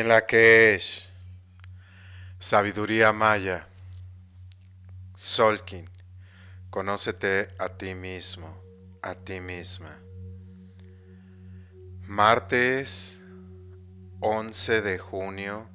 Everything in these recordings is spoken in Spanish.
en la que es sabiduría maya, Solkin, conócete a ti mismo, a ti misma. Martes 11 de junio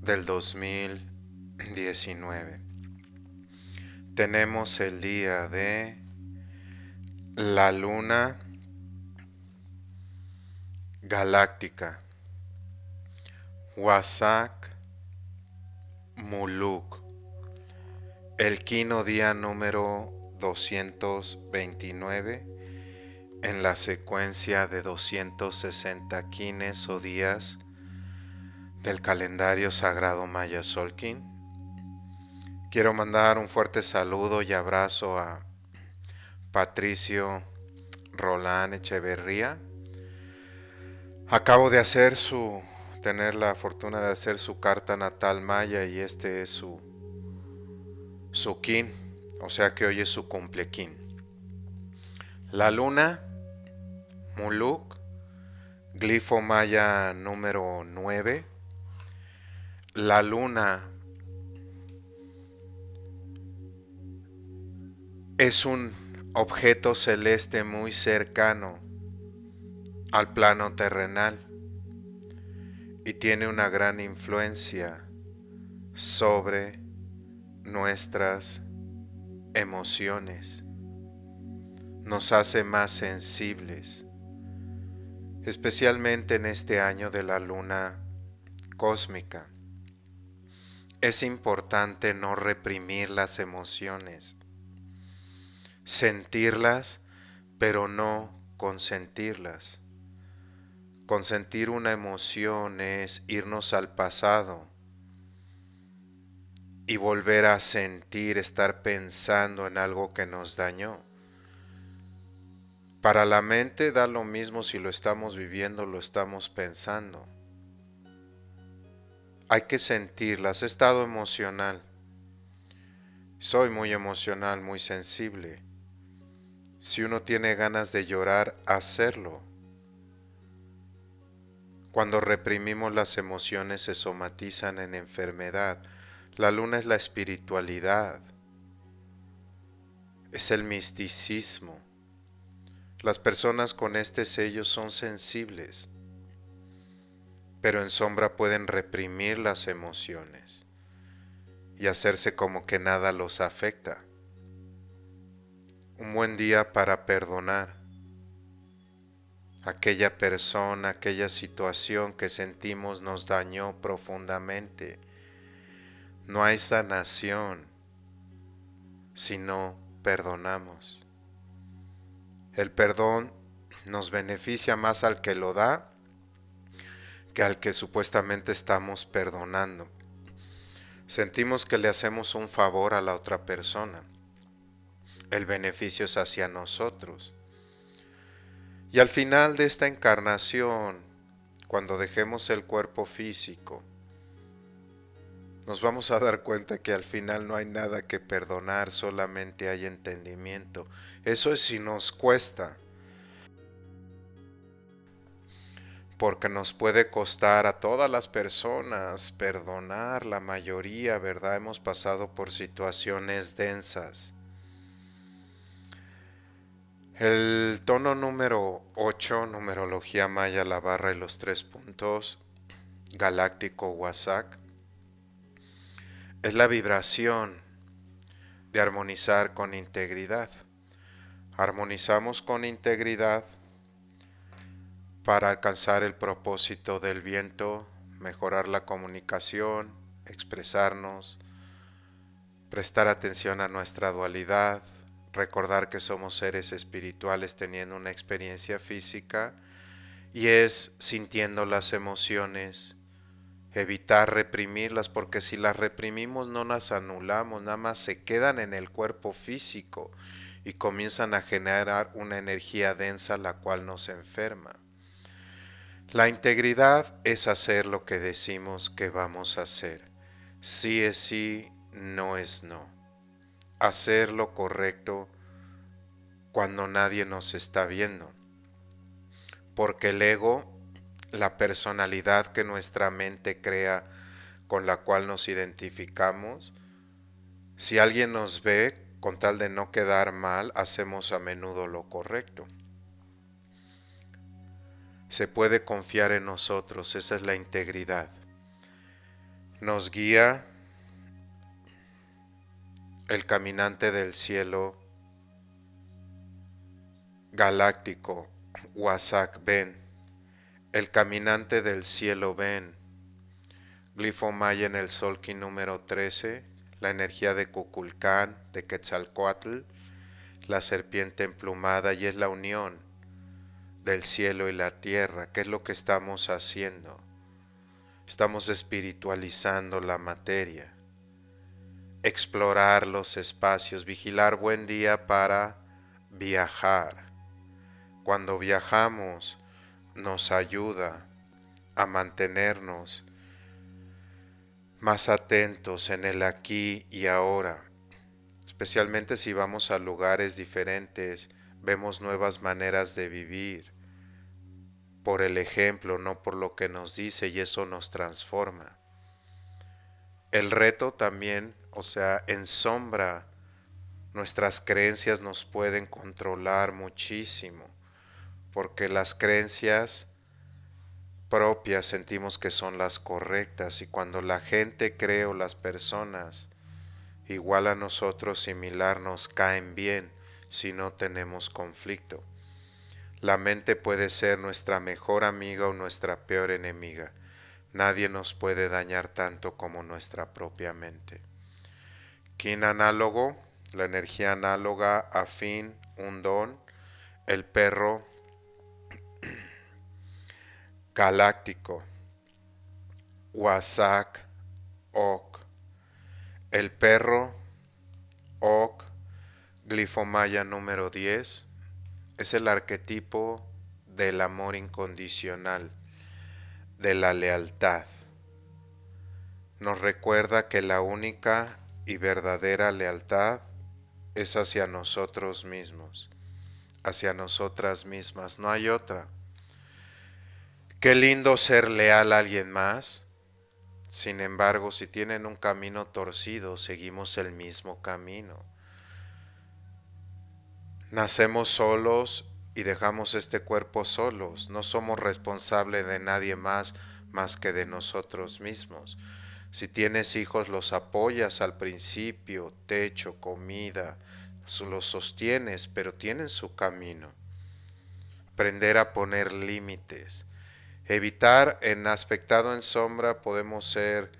del 2019. Tenemos el día de la luna galáctica Wasak Muluk. El quino día número 229 en la secuencia de 260 quines o días del calendario sagrado Maya Solkin. Quiero mandar un fuerte saludo y abrazo a Patricio Rolán Echeverría. Acabo de hacer su tener la fortuna de hacer su carta natal maya y este es su, su kin, o sea que hoy es su cumplequín. La luna, Muluk, glifo maya número 9. La luna es un objeto celeste muy cercano al plano terrenal y tiene una gran influencia sobre nuestras emociones. Nos hace más sensibles, especialmente en este año de la luna cósmica. Es importante no reprimir las emociones, sentirlas, pero no consentirlas. Consentir una emoción es irnos al pasado y volver a sentir, estar pensando en algo que nos dañó. Para la mente da lo mismo si lo estamos viviendo, lo estamos pensando. Hay que sentirlas, estado emocional. Soy muy emocional, muy sensible. Si uno tiene ganas de llorar, hacerlo cuando reprimimos las emociones se somatizan en enfermedad. La luna es la espiritualidad, es el misticismo. Las personas con este sello son sensibles, pero en sombra pueden reprimir las emociones y hacerse como que nada los afecta. Un buen día para perdonar Aquella persona, aquella situación que sentimos nos dañó profundamente. No hay sanación si no perdonamos. El perdón nos beneficia más al que lo da que al que supuestamente estamos perdonando. Sentimos que le hacemos un favor a la otra persona. El beneficio es hacia nosotros. Y al final de esta encarnación, cuando dejemos el cuerpo físico, nos vamos a dar cuenta que al final no hay nada que perdonar, solamente hay entendimiento. Eso es si nos cuesta. Porque nos puede costar a todas las personas perdonar, la mayoría, ¿verdad? Hemos pasado por situaciones densas. El tono número 8, numerología maya, la barra y los tres puntos, galáctico whatsapp es la vibración de armonizar con integridad. Armonizamos con integridad para alcanzar el propósito del viento, mejorar la comunicación, expresarnos, prestar atención a nuestra dualidad, recordar que somos seres espirituales teniendo una experiencia física y es sintiendo las emociones, evitar reprimirlas, porque si las reprimimos no las anulamos, nada más se quedan en el cuerpo físico y comienzan a generar una energía densa la cual nos enferma. La integridad es hacer lo que decimos que vamos a hacer. Sí es sí, no es no hacer lo correcto cuando nadie nos está viendo. Porque el ego, la personalidad que nuestra mente crea, con la cual nos identificamos, si alguien nos ve, con tal de no quedar mal, hacemos a menudo lo correcto. Se puede confiar en nosotros, esa es la integridad. Nos guía el caminante del cielo galáctico, Wasak Ben, el caminante del cielo Ben, glifo en el Solki número 13, la energía de Cuculcán, de Quetzalcoatl, la serpiente emplumada y es la unión del cielo y la tierra, que es lo que estamos haciendo. Estamos espiritualizando la materia explorar los espacios, vigilar buen día para viajar. Cuando viajamos nos ayuda a mantenernos más atentos en el aquí y ahora, especialmente si vamos a lugares diferentes, vemos nuevas maneras de vivir, por el ejemplo, no por lo que nos dice, y eso nos transforma el reto también, o sea, en sombra, nuestras creencias nos pueden controlar muchísimo, porque las creencias propias sentimos que son las correctas y cuando la gente cree o las personas igual a nosotros, similar, nos caen bien si no tenemos conflicto. La mente puede ser nuestra mejor amiga o nuestra peor enemiga. Nadie nos puede dañar tanto como nuestra propia mente. Quien análogo, la energía análoga, afín, un don, el perro galáctico, wasak, ok, el perro, ok, glifomaya número 10, es el arquetipo del amor incondicional de la lealtad. Nos recuerda que la única y verdadera lealtad es hacia nosotros mismos, hacia nosotras mismas, no hay otra. Qué lindo ser leal a alguien más. Sin embargo, si tienen un camino torcido, seguimos el mismo camino. Nacemos solos y dejamos este cuerpo solos. No somos responsables de nadie más más que de nosotros mismos. Si tienes hijos, los apoyas al principio, techo, comida, los sostienes, pero tienen su camino. Aprender a poner límites. Evitar en aspectado en sombra podemos ser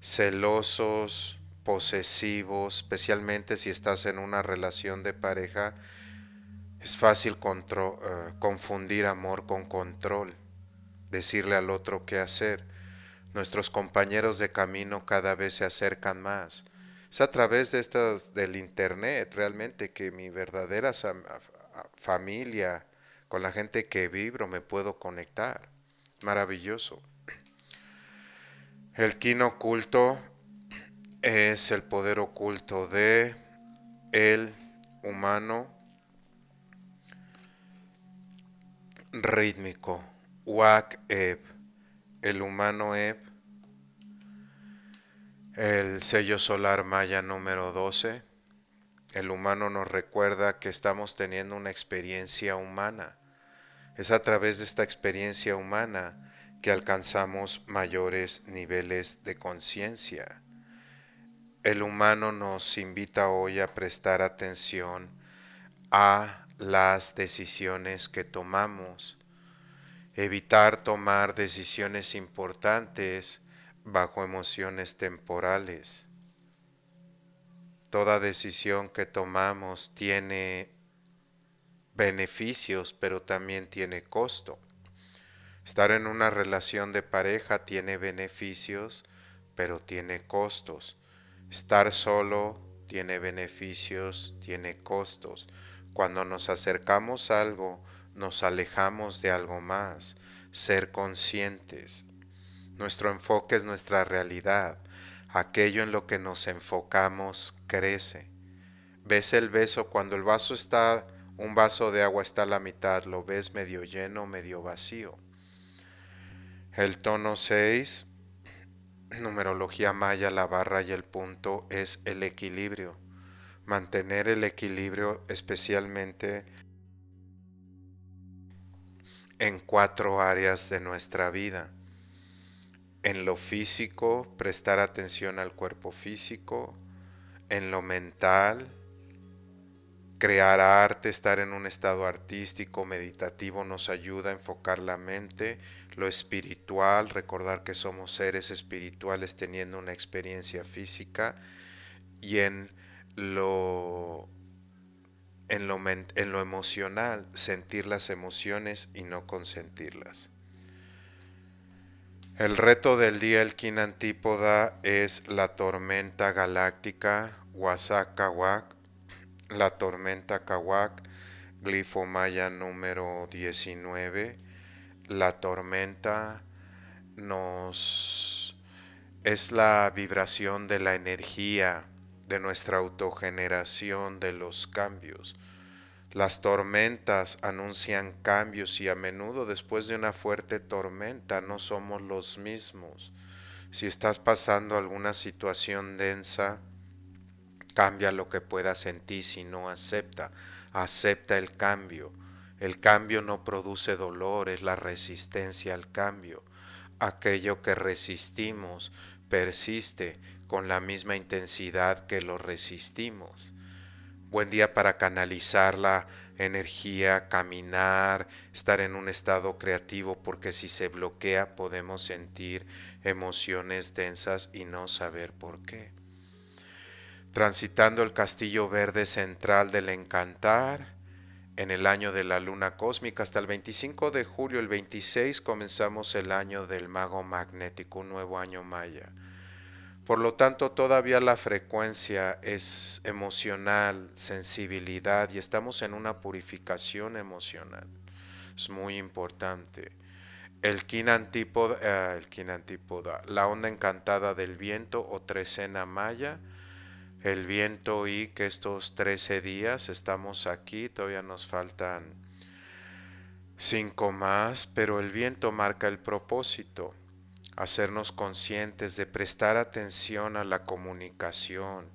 celosos, posesivos, especialmente si estás en una relación de pareja es fácil eh, confundir amor con control, decirle al otro qué hacer. Nuestros compañeros de camino cada vez se acercan más. Es a través de del internet realmente que mi verdadera familia, con la gente que vibro, me puedo conectar. Maravilloso. El quino oculto es el poder oculto de el humano rítmico, wac Eb, el humano Eb, el sello solar maya número 12. El humano nos recuerda que estamos teniendo una experiencia humana. Es a través de esta experiencia humana que alcanzamos mayores niveles de conciencia. El humano nos invita hoy a prestar atención a las decisiones que tomamos, evitar tomar decisiones importantes bajo emociones temporales. Toda decisión que tomamos tiene beneficios, pero también tiene costo. Estar en una relación de pareja tiene beneficios, pero tiene costos. Estar solo tiene beneficios, tiene costos. Cuando nos acercamos a algo, nos alejamos de algo más. Ser conscientes. Nuestro enfoque es nuestra realidad. Aquello en lo que nos enfocamos crece. Ves el beso cuando el vaso está, un vaso de agua está a la mitad, lo ves medio lleno, medio vacío. El tono 6, numerología maya, la barra y el punto es el equilibrio mantener el equilibrio especialmente en cuatro áreas de nuestra vida. En lo físico, prestar atención al cuerpo físico. En lo mental, crear arte, estar en un estado artístico, meditativo, nos ayuda a enfocar la mente. Lo espiritual, recordar que somos seres espirituales teniendo una experiencia física. Y en lo, en, lo emocional, sentir las emociones y no consentirlas. El reto del día el quinantípoda, es la tormenta galáctica Wasakawak, la tormenta Kawak, glifo maya número 19. La tormenta nos es la vibración de la energía de nuestra autogeneración de los cambios. Las tormentas anuncian cambios y a menudo después de una fuerte tormenta no somos los mismos. Si estás pasando alguna situación densa, cambia lo que puedas sentir si no acepta. Acepta el cambio. El cambio no produce dolor, es la resistencia al cambio. Aquello que resistimos persiste, con la misma intensidad que lo resistimos. Buen día para canalizar la energía, caminar, estar en un estado creativo, porque si se bloquea podemos sentir emociones densas y no saber por qué. Transitando el castillo verde central del encantar, en el año de la luna cósmica hasta el 25 de julio, el 26 comenzamos el año del mago magnético, un nuevo año maya por lo tanto, todavía la frecuencia es emocional, sensibilidad y estamos en una purificación emocional. Es muy importante. El kin antípoda, eh, el la onda encantada del viento o trecena maya el viento y que estos 13 días estamos aquí, todavía nos faltan cinco más, pero el viento marca el propósito hacernos conscientes de prestar atención a la comunicación.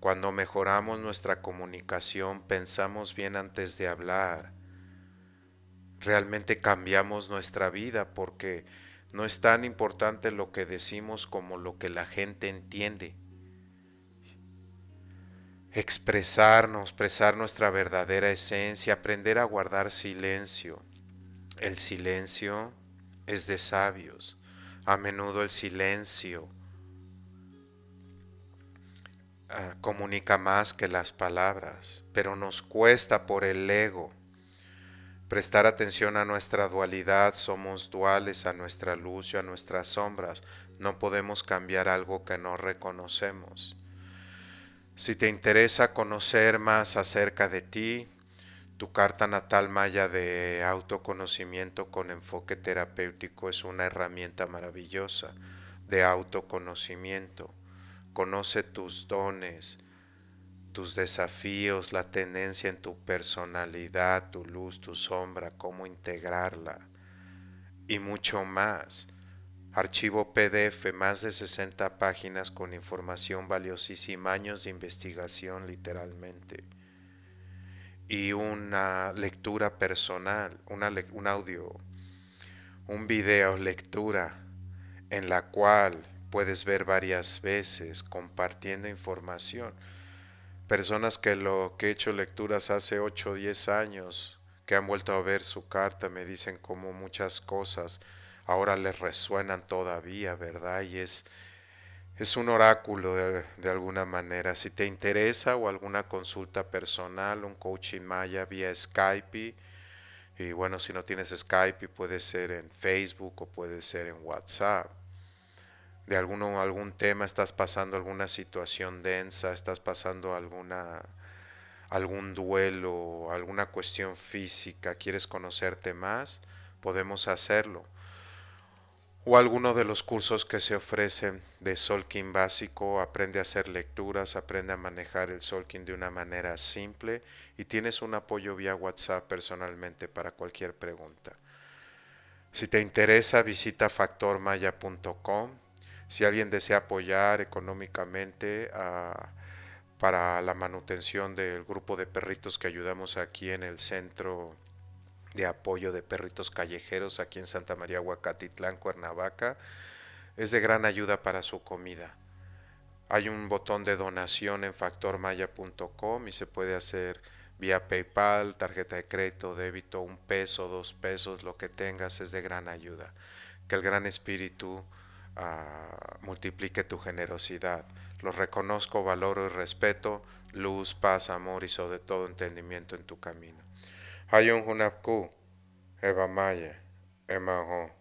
Cuando mejoramos nuestra comunicación, pensamos bien antes de hablar. Realmente cambiamos nuestra vida porque no es tan importante lo que decimos como lo que la gente entiende. Expresarnos, expresar nuestra verdadera esencia, aprender a guardar silencio. El silencio es de sabios a menudo el silencio ah, comunica más que las palabras, pero nos cuesta por el ego prestar atención a nuestra dualidad, somos duales a nuestra luz y a nuestras sombras, no podemos cambiar algo que no reconocemos. Si te interesa conocer más acerca de ti, tu carta natal maya de autoconocimiento con enfoque terapéutico es una herramienta maravillosa de autoconocimiento. Conoce tus dones, tus desafíos, la tendencia en tu personalidad, tu luz, tu sombra, cómo integrarla y mucho más. Archivo PDF, más de 60 páginas con información valiosísima, años de investigación literalmente y una lectura personal, un audio, un video lectura en la cual puedes ver varias veces compartiendo información. Personas que lo que he hecho lecturas hace 8 o 10 años, que han vuelto a ver su carta, me dicen como muchas cosas ahora les resuenan todavía, ¿verdad? Y es es un oráculo de, alguna manera. Si te interesa o alguna consulta personal, un coaching maya vía Skype. Y bueno, si no tienes Skype, puede ser en Facebook o puede ser en WhatsApp. De alguno, algún tema, estás pasando alguna situación densa, estás pasando alguna, algún duelo, alguna cuestión física, quieres conocerte más, podemos hacerlo o alguno de los cursos que se ofrecen de Solking básico, aprende a hacer lecturas, aprende a manejar el Solking de una manera simple y tienes un apoyo vía WhatsApp personalmente para cualquier pregunta. Si te interesa, visita factormaya.com. Si alguien desea apoyar económicamente ah, para la manutención del grupo de perritos que ayudamos aquí en el centro de apoyo de perritos callejeros aquí en Santa María Huacatitlán, Cuernavaca. Es de gran ayuda para su comida. Hay un botón de donación en factormaya.com y se puede hacer vía PayPal, tarjeta de crédito, débito, un peso, dos pesos, lo que tengas es de gran ayuda. Que el gran espíritu ah, multiplique tu generosidad. Los reconozco, valoro y respeto, luz, paz, amor y sobre todo entendimiento en tu camino. Hayong hunap ko. Eva Maya. Emma